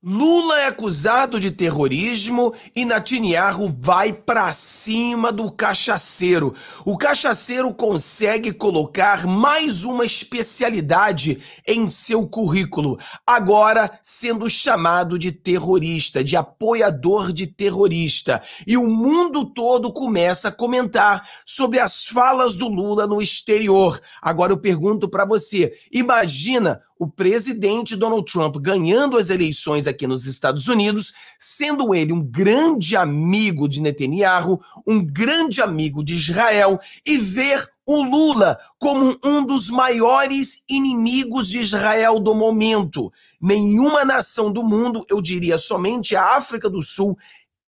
Lula é acusado de terrorismo e Natiniarro vai para cima do cachaceiro. O cachaceiro consegue colocar mais uma especialidade em seu currículo, agora sendo chamado de terrorista, de apoiador de terrorista. E o mundo todo começa a comentar sobre as falas do Lula no exterior. Agora eu pergunto para você, imagina o presidente Donald Trump ganhando as eleições aqui nos Estados Unidos, sendo ele um grande amigo de Netanyahu, um grande amigo de Israel, e ver o Lula como um dos maiores inimigos de Israel do momento. Nenhuma nação do mundo, eu diria somente a África do Sul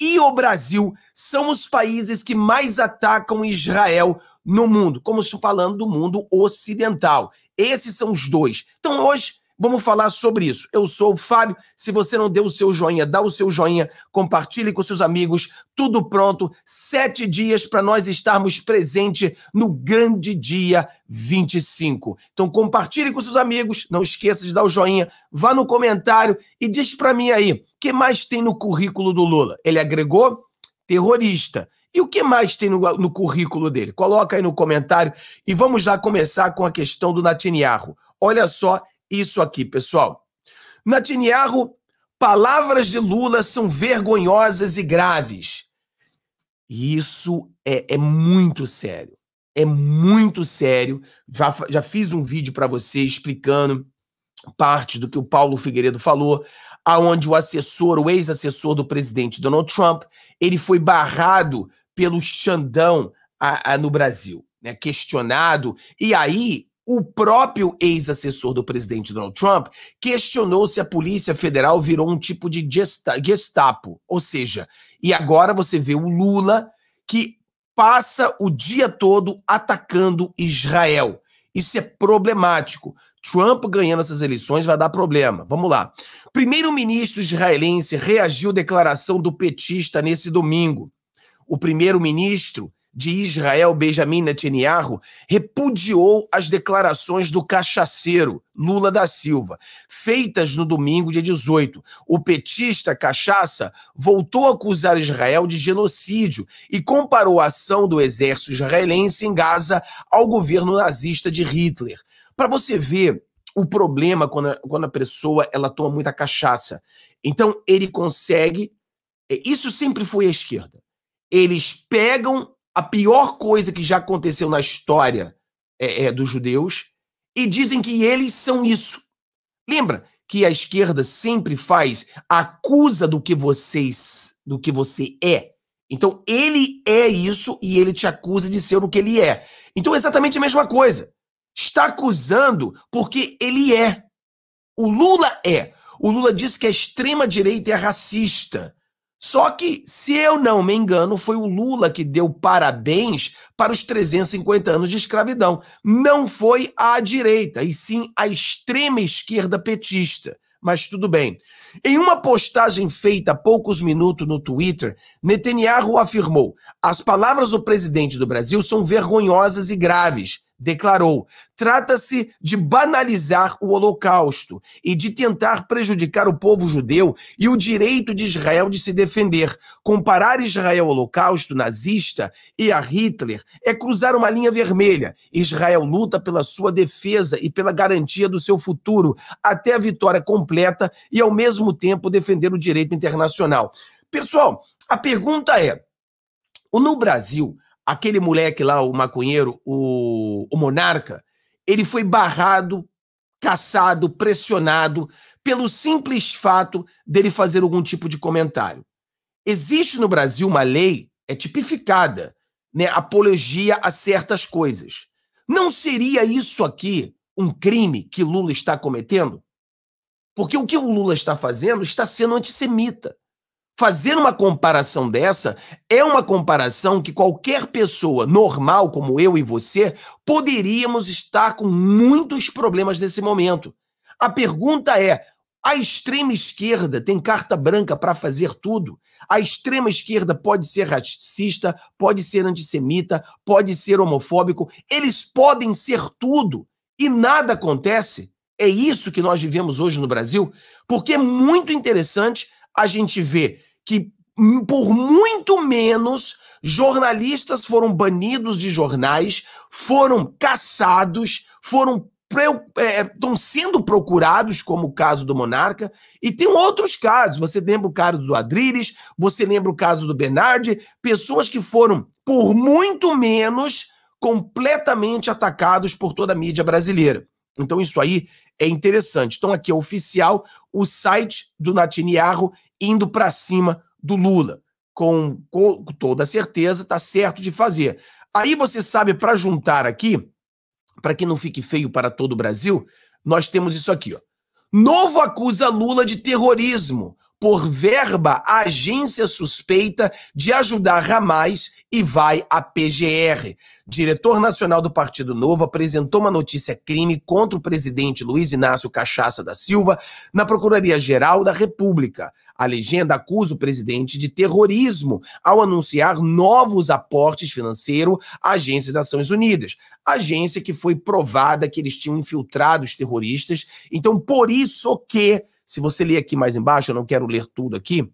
e o Brasil, são os países que mais atacam Israel no mundo, como se falando do mundo ocidental. Esses são os dois. Então hoje vamos falar sobre isso. Eu sou o Fábio. Se você não deu o seu joinha, dá o seu joinha, compartilhe com seus amigos. Tudo pronto. Sete dias para nós estarmos presentes no grande dia 25. Então compartilhe com seus amigos. Não esqueça de dar o joinha. Vá no comentário e diz para mim aí, o que mais tem no currículo do Lula? Ele agregou terrorista, e o que mais tem no, no currículo dele? Coloca aí no comentário e vamos lá começar com a questão do Netanyahu. Olha só isso aqui, pessoal. Netanyahu, palavras de Lula são vergonhosas e graves. Isso é, é muito sério. É muito sério. Já, já fiz um vídeo para você explicando parte do que o Paulo Figueiredo falou, aonde o assessor, o ex-assessor do presidente Donald Trump, ele foi barrado pelo Xandão a, a, no Brasil, né? questionado. E aí, o próprio ex-assessor do presidente Donald Trump questionou se a Polícia Federal virou um tipo de Gestapo. Ou seja, e agora você vê o Lula que passa o dia todo atacando Israel. Isso é problemático. Trump ganhando essas eleições vai dar problema. Vamos lá. Primeiro-ministro israelense reagiu à declaração do petista nesse domingo o primeiro-ministro de Israel, Benjamin Netanyahu, repudiou as declarações do cachaceiro Lula da Silva, feitas no domingo, dia 18. O petista Cachaça voltou a acusar Israel de genocídio e comparou a ação do exército israelense em Gaza ao governo nazista de Hitler. Para você ver o problema quando a, quando a pessoa ela toma muita cachaça. Então ele consegue. É, isso sempre foi a esquerda eles pegam a pior coisa que já aconteceu na história é, é, dos judeus e dizem que eles são isso. Lembra que a esquerda sempre faz acusa do que vocês, do que você é. Então ele é isso e ele te acusa de ser o que ele é. Então é exatamente a mesma coisa. Está acusando porque ele é. O Lula é. O Lula disse que a extrema direita é racista. Só que, se eu não me engano, foi o Lula que deu parabéns para os 350 anos de escravidão. Não foi a direita, e sim a extrema esquerda petista. Mas tudo bem. Em uma postagem feita há poucos minutos no Twitter, Netanyahu afirmou: as palavras do presidente do Brasil são vergonhosas e graves declarou: trata-se de banalizar o Holocausto e de tentar prejudicar o povo judeu e o direito de Israel de se defender. Comparar Israel ao Holocausto nazista e a Hitler é cruzar uma linha vermelha. Israel luta pela sua defesa e pela garantia do seu futuro até a vitória completa e, ao mesmo tempo, defender o direito internacional. Pessoal, a pergunta é: no Brasil, aquele moleque lá, o maconheiro, o, o monarca, ele foi barrado, caçado, pressionado pelo simples fato dele fazer algum tipo de comentário. Existe no Brasil uma lei, é tipificada, né, apologia a certas coisas. Não seria isso aqui um crime que Lula está cometendo? Porque o que o Lula está fazendo está sendo antissemita. Fazer uma comparação dessa é uma comparação que qualquer pessoa normal, como eu e você, poderíamos estar com muitos problemas nesse momento. A pergunta é: a extrema esquerda tem carta branca para fazer tudo? A extrema esquerda pode ser racista, pode ser antissemita, pode ser homofóbico, eles podem ser tudo e nada acontece. É isso que nós vivemos hoje no Brasil, porque é muito interessante a gente vê que hum, por muito menos jornalistas foram banidos de jornais, foram caçados, foram estão é, é, sendo procurados, como o caso do Monarca, e tem outros casos. Você lembra o caso do Adriles, você lembra o caso do Bernardi, pessoas que foram, por muito menos, completamente atacados por toda a mídia brasileira. Então, isso aí é interessante. Então, aqui é oficial o site do Natiniarro indo para cima do Lula. Com, com toda certeza, está certo de fazer. Aí você sabe, para juntar aqui, para que não fique feio para todo o Brasil, nós temos isso aqui. Ó. Novo acusa Lula de terrorismo por verba agência suspeita de ajudar Ramais e vai à PGR. Diretor nacional do Partido Novo apresentou uma notícia crime contra o presidente Luiz Inácio Cachaça da Silva na Procuradoria-Geral da República. A legenda acusa o presidente de terrorismo ao anunciar novos aportes financeiros à Agência das Nações Unidas, agência que foi provada que eles tinham infiltrado os terroristas. Então, por isso que, se você ler aqui mais embaixo, eu não quero ler tudo aqui,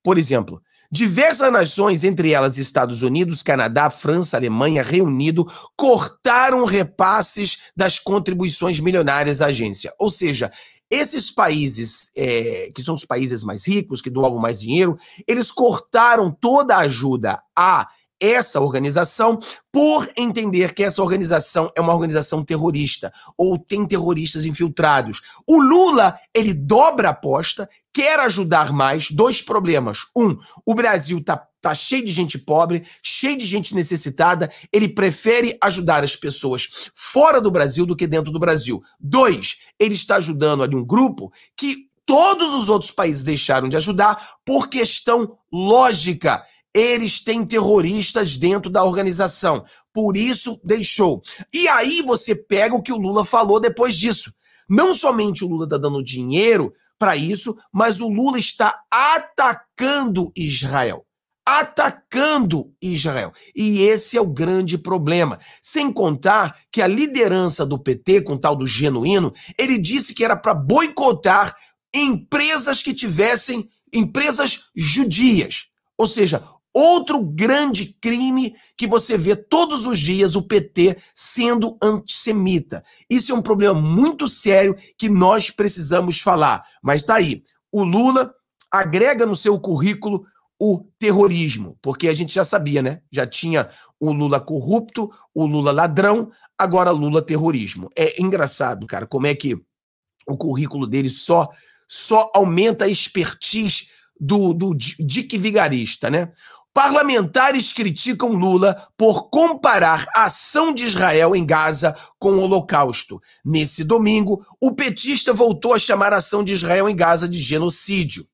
por exemplo, Diversas nações, entre elas Estados Unidos, Canadá, França, Alemanha, reunido, cortaram repasses das contribuições milionárias à agência. Ou seja, esses países, é, que são os países mais ricos, que doavam mais dinheiro, eles cortaram toda a ajuda a essa organização por entender que essa organização é uma organização terrorista ou tem terroristas infiltrados. O Lula, ele dobra a aposta, quer ajudar mais, dois problemas. Um, o Brasil está tá cheio de gente pobre, cheio de gente necessitada, ele prefere ajudar as pessoas fora do Brasil do que dentro do Brasil. Dois, ele está ajudando ali um grupo que todos os outros países deixaram de ajudar por questão lógica. Eles têm terroristas dentro da organização. Por isso deixou. E aí você pega o que o Lula falou depois disso. Não somente o Lula está dando dinheiro para isso, mas o Lula está atacando Israel. Atacando Israel. E esse é o grande problema. Sem contar que a liderança do PT, com tal do genuíno, ele disse que era para boicotar empresas que tivessem empresas judias. Ou seja, Outro grande crime que você vê todos os dias o PT sendo antissemita. Isso é um problema muito sério que nós precisamos falar. Mas tá aí. O Lula agrega no seu currículo o terrorismo, porque a gente já sabia, né? Já tinha o Lula corrupto, o Lula ladrão, agora Lula terrorismo. É engraçado, cara, como é que o currículo dele só só aumenta a expertise do, do Dick Vigarista, né? Parlamentares criticam Lula por comparar a ação de Israel em Gaza com o Holocausto. Nesse domingo, o petista voltou a chamar a ação de Israel em Gaza de genocídio.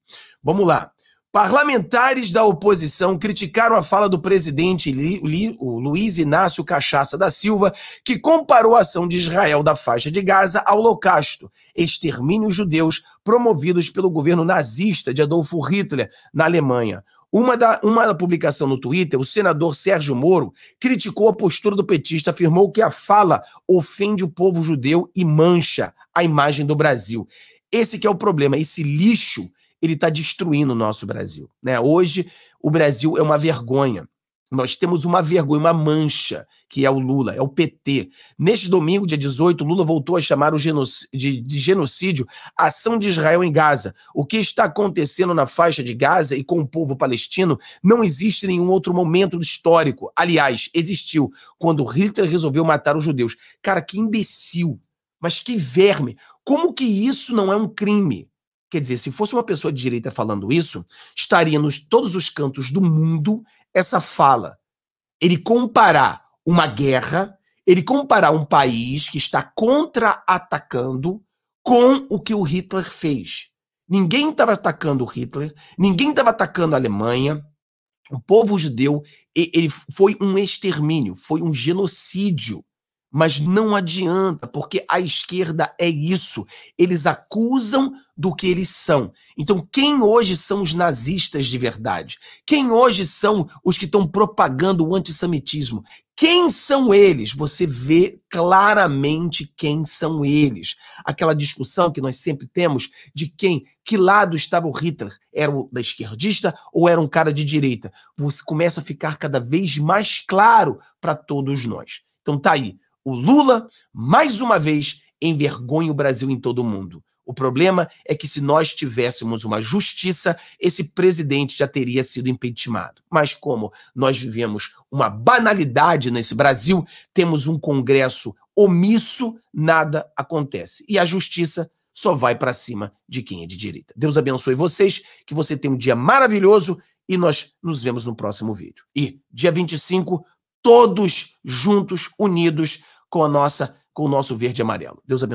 Vamos lá. Parlamentares da oposição criticaram a fala do presidente Luiz Inácio Cachaça da Silva, que comparou a ação de Israel da faixa de Gaza ao Holocausto, extermínios judeus promovidos pelo governo nazista de Adolfo Hitler na Alemanha. Uma, da, uma publicação no Twitter, o senador Sérgio Moro criticou a postura do petista, afirmou que a fala ofende o povo judeu e mancha a imagem do Brasil. Esse que é o problema, esse lixo, ele está destruindo o nosso Brasil. Né? Hoje, o Brasil é uma vergonha. Nós temos uma vergonha, uma mancha, que é o Lula, é o PT. Neste domingo, dia 18, Lula voltou a chamar o genocídio, de, de genocídio a ação de Israel em Gaza. O que está acontecendo na faixa de Gaza e com o povo palestino não existe nenhum outro momento histórico. Aliás, existiu quando Hitler resolveu matar os judeus. Cara, que imbecil! Mas que verme! Como que isso não é um crime? Quer dizer, se fosse uma pessoa de direita falando isso, estaria nos todos os cantos do mundo essa fala. Ele comparar uma guerra, ele comparar um país que está contra-atacando com o que o Hitler fez. Ninguém estava atacando o Hitler, ninguém estava atacando a Alemanha. O povo judeu ele foi um extermínio, foi um genocídio mas não adianta, porque a esquerda é isso. Eles acusam do que eles são. Então, quem hoje são os nazistas de verdade? Quem hoje são os que estão propagando o antissemitismo? Quem são eles? Você vê claramente quem são eles. Aquela discussão que nós sempre temos de quem, que lado estava o Hitler? Era o da esquerdista ou era um cara de direita? Você começa a ficar cada vez mais claro para todos nós. Então tá aí. O Lula, mais uma vez, envergonha o Brasil em todo o mundo. O problema é que se nós tivéssemos uma justiça, esse presidente já teria sido impeachmentado. Mas como nós vivemos uma banalidade nesse Brasil, temos um Congresso omisso, nada acontece. E a justiça só vai para cima de quem é de direita. Deus abençoe vocês, que você tenha um dia maravilhoso e nós nos vemos no próximo vídeo. E dia 25, todos juntos, unidos, com a nossa, com o nosso verde e amarelo. Deus abençoe.